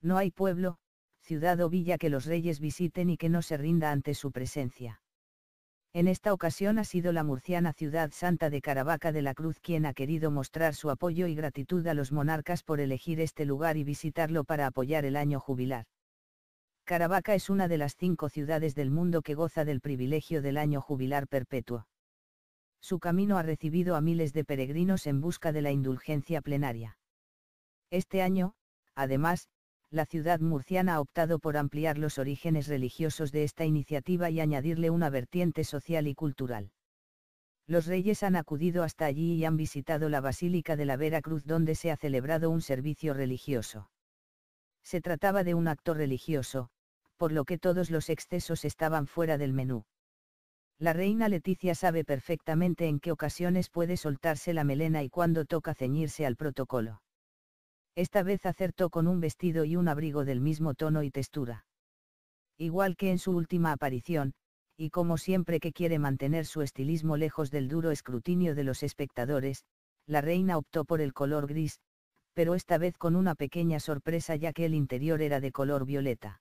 No hay pueblo, ciudad o villa que los reyes visiten y que no se rinda ante su presencia. En esta ocasión ha sido la murciana ciudad santa de Caravaca de la Cruz quien ha querido mostrar su apoyo y gratitud a los monarcas por elegir este lugar y visitarlo para apoyar el año jubilar. Caravaca es una de las cinco ciudades del mundo que goza del privilegio del año jubilar perpetuo. Su camino ha recibido a miles de peregrinos en busca de la indulgencia plenaria. Este año, además, la ciudad murciana ha optado por ampliar los orígenes religiosos de esta iniciativa y añadirle una vertiente social y cultural. Los reyes han acudido hasta allí y han visitado la Basílica de la Vera Cruz donde se ha celebrado un servicio religioso. Se trataba de un acto religioso, por lo que todos los excesos estaban fuera del menú. La reina Leticia sabe perfectamente en qué ocasiones puede soltarse la melena y cuándo toca ceñirse al protocolo esta vez acertó con un vestido y un abrigo del mismo tono y textura. Igual que en su última aparición, y como siempre que quiere mantener su estilismo lejos del duro escrutinio de los espectadores, la reina optó por el color gris, pero esta vez con una pequeña sorpresa ya que el interior era de color violeta.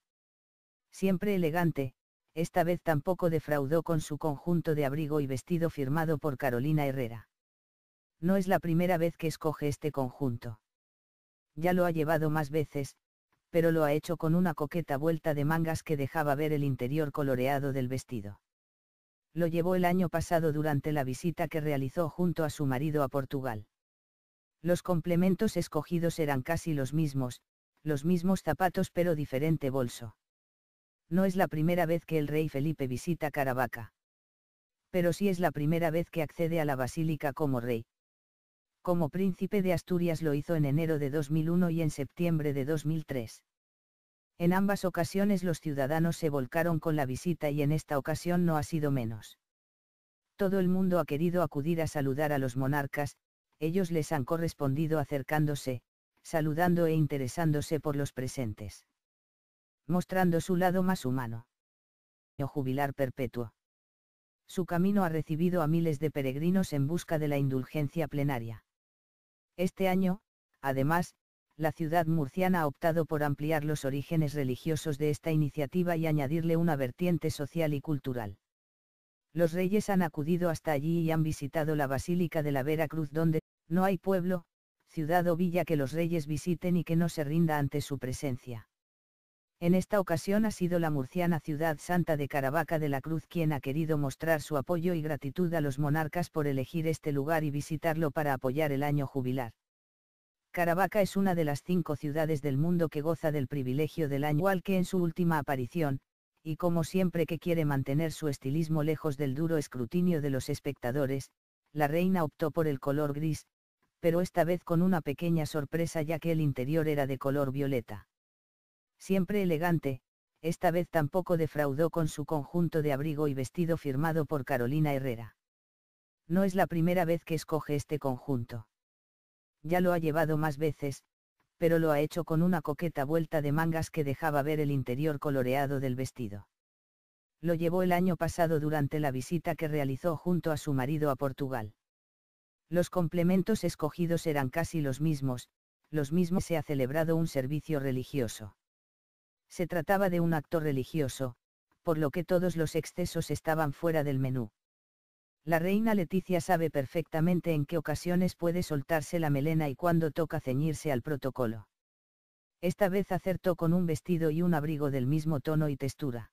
Siempre elegante, esta vez tampoco defraudó con su conjunto de abrigo y vestido firmado por Carolina Herrera. No es la primera vez que escoge este conjunto ya lo ha llevado más veces, pero lo ha hecho con una coqueta vuelta de mangas que dejaba ver el interior coloreado del vestido. Lo llevó el año pasado durante la visita que realizó junto a su marido a Portugal. Los complementos escogidos eran casi los mismos, los mismos zapatos pero diferente bolso. No es la primera vez que el rey Felipe visita Caravaca. Pero sí es la primera vez que accede a la basílica como rey como príncipe de Asturias lo hizo en enero de 2001 y en septiembre de 2003. En ambas ocasiones los ciudadanos se volcaron con la visita y en esta ocasión no ha sido menos. Todo el mundo ha querido acudir a saludar a los monarcas, ellos les han correspondido acercándose, saludando e interesándose por los presentes. Mostrando su lado más humano. O jubilar perpetuo. Su camino ha recibido a miles de peregrinos en busca de la indulgencia plenaria. Este año, además, la ciudad murciana ha optado por ampliar los orígenes religiosos de esta iniciativa y añadirle una vertiente social y cultural. Los reyes han acudido hasta allí y han visitado la Basílica de la Vera Cruz donde, no hay pueblo, ciudad o villa que los reyes visiten y que no se rinda ante su presencia. En esta ocasión ha sido la murciana Ciudad Santa de Caravaca de la Cruz quien ha querido mostrar su apoyo y gratitud a los monarcas por elegir este lugar y visitarlo para apoyar el año jubilar. Caravaca es una de las cinco ciudades del mundo que goza del privilegio del año igual que en su última aparición, y como siempre que quiere mantener su estilismo lejos del duro escrutinio de los espectadores, la reina optó por el color gris, pero esta vez con una pequeña sorpresa ya que el interior era de color violeta. Siempre elegante, esta vez tampoco defraudó con su conjunto de abrigo y vestido firmado por Carolina Herrera. No es la primera vez que escoge este conjunto. Ya lo ha llevado más veces, pero lo ha hecho con una coqueta vuelta de mangas que dejaba ver el interior coloreado del vestido. Lo llevó el año pasado durante la visita que realizó junto a su marido a Portugal. Los complementos escogidos eran casi los mismos, los mismos se ha celebrado un servicio religioso. Se trataba de un acto religioso, por lo que todos los excesos estaban fuera del menú. La reina Leticia sabe perfectamente en qué ocasiones puede soltarse la melena y cuándo toca ceñirse al protocolo. Esta vez acertó con un vestido y un abrigo del mismo tono y textura.